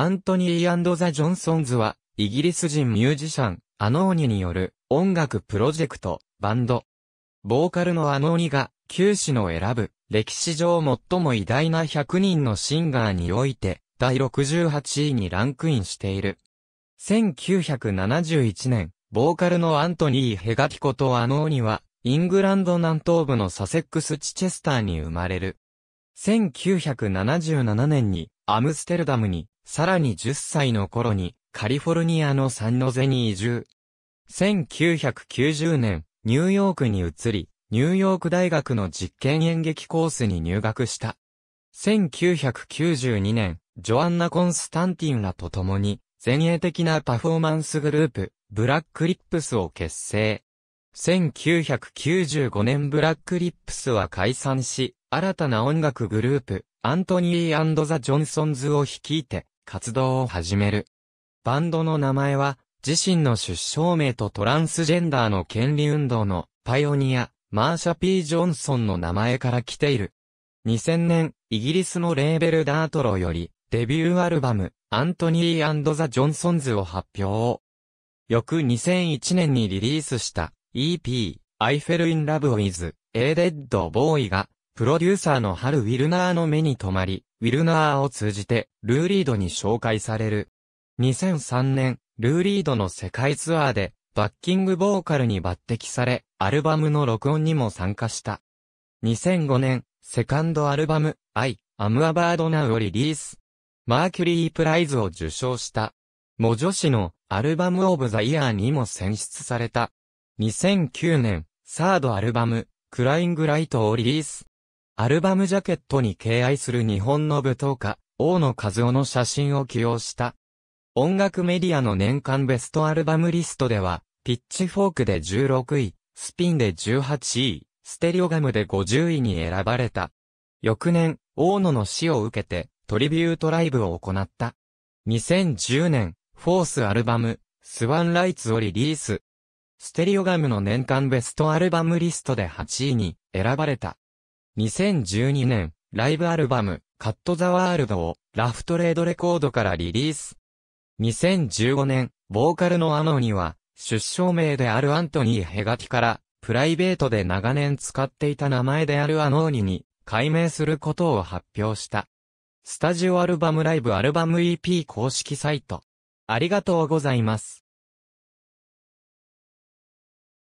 アントニーザ・ジョンソンズは、イギリス人ミュージシャン、アノーニによる音楽プロジェクト、バンド。ボーカルのアノーニが、九死の選ぶ、歴史上最も偉大な100人のシンガーにおいて、第68位にランクインしている。1971年、ボーカルのアントニー・ヘガティコとアノーニは、イングランド南東部のサセックス・チチェスターに生まれる。1977年にアムステルダムに、さらに10歳の頃にカリフォルニアのサンノゼに移住。1990年、ニューヨークに移り、ニューヨーク大学の実験演劇コースに入学した。1992年、ジョアンナ・コンスタンティンらと共に、前衛的なパフォーマンスグループ、ブラックリップスを結成。1995年ブラックリップスは解散し、新たな音楽グループ、アントニーザ・ジョンソンズを率いて、活動を始める。バンドの名前は、自身の出生名とトランスジェンダーの権利運動のパイオニア、マーシャ・ピー・ジョンソンの名前から来ている。2000年、イギリスのレーベルダートロより、デビューアルバム、アントニーザ・ジョンソンズを発表。翌2001年にリリースした、EP、I Fell in Love with a Dead Boy が、プロデューサーのハル・ウィルナーの目に留まり、ウィルナーを通じて、ルーリードに紹介される。2003年、ルーリードの世界ツアーで、バッキングボーカルに抜擢され、アルバムの録音にも参加した。2005年、セカンドアルバム、I, Am a Bird Now をリリース。マーキュリープライズを受賞した。モジョ氏のアルバムオブザイヤーにも選出された。2009年、サードアルバム、クライングライトをリリース。アルバムジャケットに敬愛する日本の舞踏家、大野和夫の写真を起用した。音楽メディアの年間ベストアルバムリストでは、ピッチフォークで16位、スピンで18位、ステリオガムで50位に選ばれた。翌年、大野の死を受けて、トリビュートライブを行った。2010年、フォースアルバム、スワンライツをリリース。ステリオガムの年間ベストアルバムリストで8位に選ばれた。2012年、ライブアルバム、カットザワールドを、ラフトレードレコードからリリース。2015年、ボーカルのアノには、出生名であるアントニー・ヘガキから、プライベートで長年使っていた名前であるアノーニに、改名することを発表した。スタジオアルバムライブアルバム EP 公式サイト。ありがとうございます。